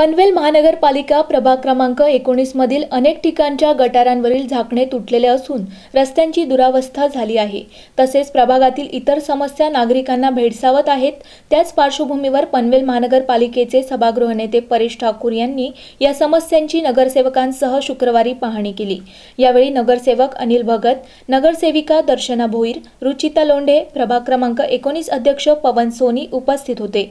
पनवेल महानगरपालिका प्रभाग क्रमांक एकोणीसमधील अनेक ठिकाणच्या गटारांवरील झाकणे तुटलेले असून रस्त्यांची दुरावस्था झाली आहे तसेच प्रभागातील इतर समस्या नागरिकांना भेडसावत आहेत त्याच पार्श्वभूमीवर पनवेल महानगरपालिकेचे सभागृह नेते परेश ठाकूर यांनी या समस्यांची नगरसेवकांसह शुक्रवारी पाहणी केली यावेळी नगरसेवक अनिल भगत नगरसेविका दर्शना भोईर रुचिता लोंढे प्रभाग क्रमांक एकोणीस अध्यक्ष पवन सोनी उपस्थित होते